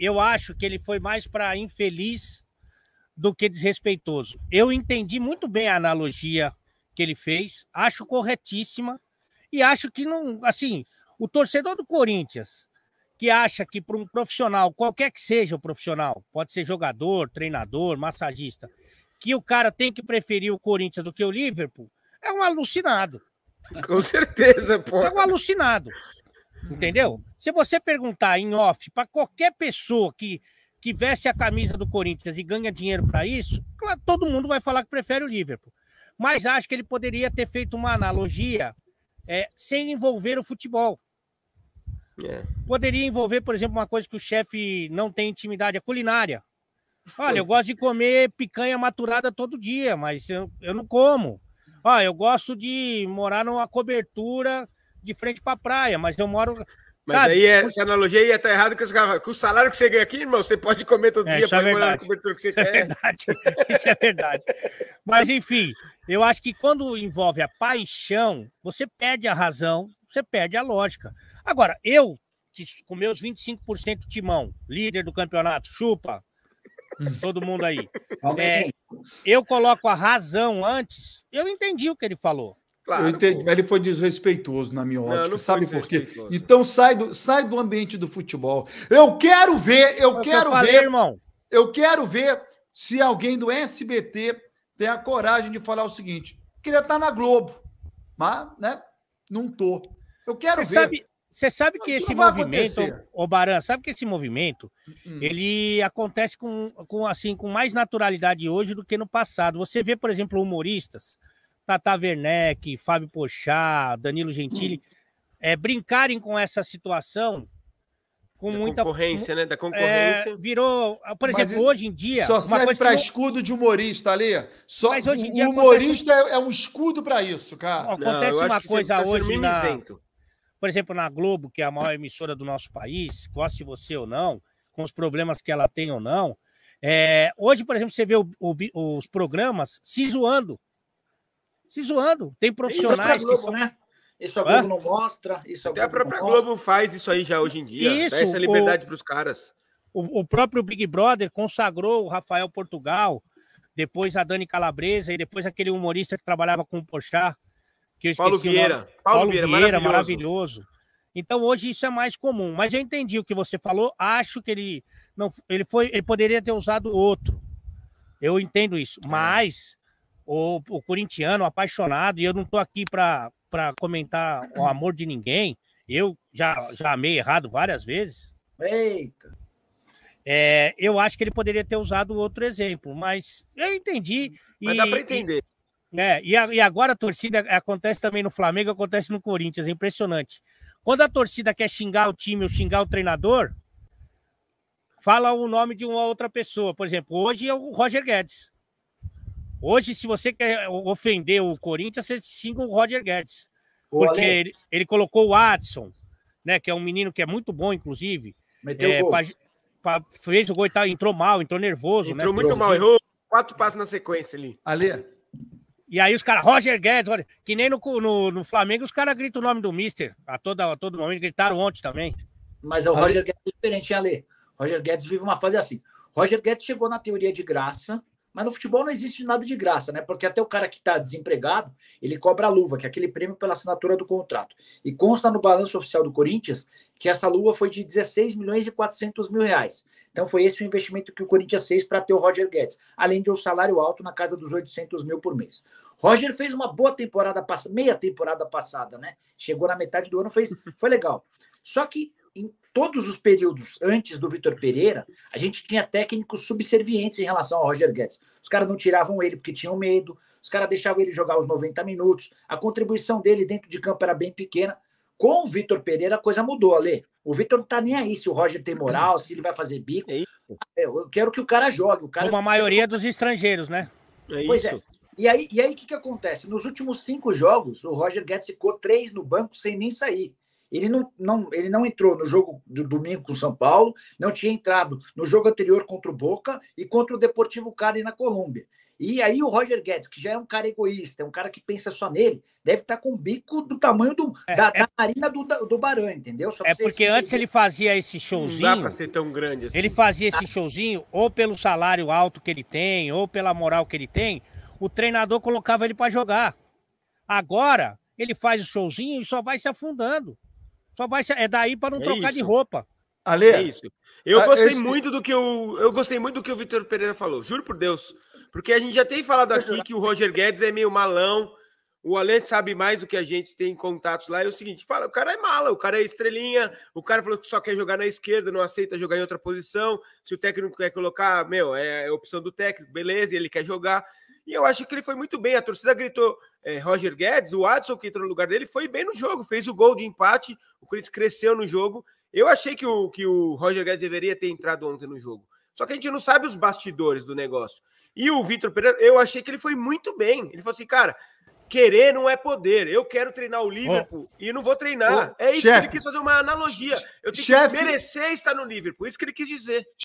eu acho que ele foi mais para infeliz do que desrespeitoso. Eu entendi muito bem a analogia que ele fez, acho corretíssima e acho que não, assim, o torcedor do Corinthians que acha que para um profissional, qualquer que seja o profissional, pode ser jogador, treinador, massagista, que o cara tem que preferir o Corinthians do que o Liverpool, é um alucinado. Com certeza, pô. É um alucinado. Uhum. Entendeu? Se você perguntar em off para qualquer pessoa que, que veste a camisa do Corinthians e ganha dinheiro para isso, claro, todo mundo vai falar que prefere o Liverpool. Mas acho que ele poderia ter feito uma analogia é, sem envolver o futebol. É. Poderia envolver, por exemplo, uma coisa que o chefe não tem intimidade, a é culinária. Olha, eu gosto de comer picanha maturada todo dia, mas eu, eu não como. Olha, eu gosto de morar numa cobertura de frente para a praia, mas eu moro. Mas sabe? aí é, essa analogia ia estar é tá errada com, o salário que você ganha aqui, irmão. Você pode comer todo é, dia, para é morar na cobertura que você isso é quer. É verdade. Isso é verdade. mas, enfim, eu acho que quando envolve a paixão, você perde a razão, você perde a lógica. Agora, eu, que com meus 25% timão, líder do campeonato, chupa, todo mundo aí. É, eu coloco a razão antes, eu entendi o que ele falou. Claro, entendi, ele foi desrespeitoso na minha ótica, não, não sabe por quê? Então sai do, sai do ambiente do futebol. Eu quero ver, eu Mas quero eu falei, ver, irmão. Eu quero ver se alguém do SBT tem a coragem de falar o seguinte: queria estar tá na Globo, mas né, não tô. Eu quero Você ver. Sabe, você sabe que Isso esse movimento, o Baran, sabe que esse movimento hum, hum. ele acontece com, com assim com mais naturalidade hoje do que no passado. Você vê, por exemplo, humoristas Tata Werneck, Fábio Pochá, Danilo Gentili, é, brincarem com essa situação com da muita concorrência, né? Da concorrência. É, virou, por exemplo, Mas hoje em dia. Só serve para escudo de humorista ali. Só Mas hoje em dia o humorista acontece... É, é um escudo para isso, cara. Não, acontece uma coisa tá hoje na... Por exemplo, na Globo, que é a maior emissora do nosso país, goste você ou não, com os problemas que ela tem ou não. É... Hoje, por exemplo, você vê o, o, os programas se zoando se zoando. Tem é profissionais que são... Né? Isso a Globo ah? não mostra. Isso Até a própria Globo mostra. faz isso aí já hoje em dia. Isso, dá essa liberdade para os caras. O, o, próprio Big Brother consagrou o Rafael Portugal, depois a Dani Calabresa e depois aquele humorista que trabalhava com o Pochá. que eu Paulo Vieira. Paulo, Paulo, Vieira, Vieira maravilhoso. maravilhoso. Então hoje isso é mais comum. Mas eu entendi o que você falou. Acho que ele não, ele foi, ele poderia ter usado outro. Eu entendo isso. É. Mas ou o corintiano apaixonado, e eu não estou aqui para comentar o amor de ninguém. Eu já, já amei errado várias vezes. Eita! É, eu acho que ele poderia ter usado outro exemplo, mas eu entendi. Mas e, dá para entender. E, é, e, a, e agora a torcida acontece também no Flamengo, acontece no Corinthians, é impressionante. Quando a torcida quer xingar o time ou xingar o treinador, fala o nome de uma outra pessoa. Por exemplo, hoje é o Roger Guedes. Hoje, se você quer ofender o Corinthians, você xinga o Roger Guedes. porque ele, ele, colocou o Adson, né? Que é um menino que é muito bom, inclusive. Meteu é, o pra, pra, fez o gol e entrou mal, entrou nervoso. Entrou né, muito mal, errou quatro passos na sequência ali. Ali. E aí os caras, Roger Guedes, olha, que nem no, no, no Flamengo, os caras gritam o nome do Mister a, toda, a todo momento, gritaram ontem também. Mas é o Roger Guedes é diferente, hein, Ale? Roger Guedes vive uma fase assim. Roger Guedes chegou na teoria de graça, mas no futebol não existe nada de graça, né? Porque até o cara que está desempregado, ele cobra a luva, que é aquele prêmio pela assinatura do contrato. E consta no balanço oficial do Corinthians que essa luva foi de 16 milhões e 400 mil reais. Então foi esse o investimento que o Corinthians fez para ter o Roger Guedes, além de um salário alto na casa dos 800 mil por mês. Roger fez uma boa temporada, meia temporada passada, né? Chegou na metade do ano, fez, foi legal. Só que todos os períodos antes do Vitor Pereira, a gente tinha técnicos subservientes em relação ao Roger Guedes. Os caras não tiravam ele porque tinham medo, os caras deixavam ele jogar os 90 minutos, a contribuição dele dentro de campo era bem pequena. Com o Vitor Pereira, a coisa mudou, Ale. O Vitor não tá nem aí se o Roger tem moral, se ele vai fazer bico. É, é Eu quero que o cara jogue. O cara... Como a maioria dos estrangeiros, né? É pois é. isso. é. E aí, e aí o que, que acontece? Nos últimos cinco jogos, o Roger Guedes ficou três no banco sem nem sair. Ele não, não, ele não entrou no jogo do domingo com o São Paulo, não tinha entrado no jogo anterior contra o Boca e contra o Deportivo Cali na Colômbia. E aí o Roger Guedes, que já é um cara egoísta, é um cara que pensa só nele, deve estar tá com o bico do tamanho do, é, da, é, da do, do Barão, entendeu? é porque antes ele fazia esse showzinho. Não dá pra ser tão grande assim. Ele fazia esse showzinho ou pelo salário alto que ele tem, ou pela moral que ele tem, o treinador colocava ele para jogar. Agora, ele faz o showzinho e só vai se afundando. Só vai é daí para não é trocar isso. de roupa. é isso. Eu gostei esse... muito do que o eu gostei muito do que o Vitor Pereira falou. Juro por Deus, porque a gente já tem falado aqui que o Roger Guedes é meio malão. O Alê sabe mais do que a gente tem contatos lá. É o seguinte, fala, o cara é mala, o cara é estrelinha, o cara falou que só quer jogar na esquerda, não aceita jogar em outra posição. Se o técnico quer colocar, meu, é, é opção do técnico, beleza, ele quer jogar. E eu acho que ele foi muito bem. A torcida gritou é, Roger Guedes, o Adson, que entrou no lugar dele, foi bem no jogo, fez o gol de empate. O Corinthians cresceu no jogo. Eu achei que o, que o Roger Guedes deveria ter entrado ontem no jogo. Só que a gente não sabe os bastidores do negócio. E o Vitor Pereira, eu achei que ele foi muito bem. Ele falou assim, cara, querer não é poder. Eu quero treinar o Liverpool oh. e não vou treinar. Oh, é isso chefe, que ele quis fazer uma analogia. Eu tenho chefe, que merecer estar no Liverpool. É isso que ele quis dizer.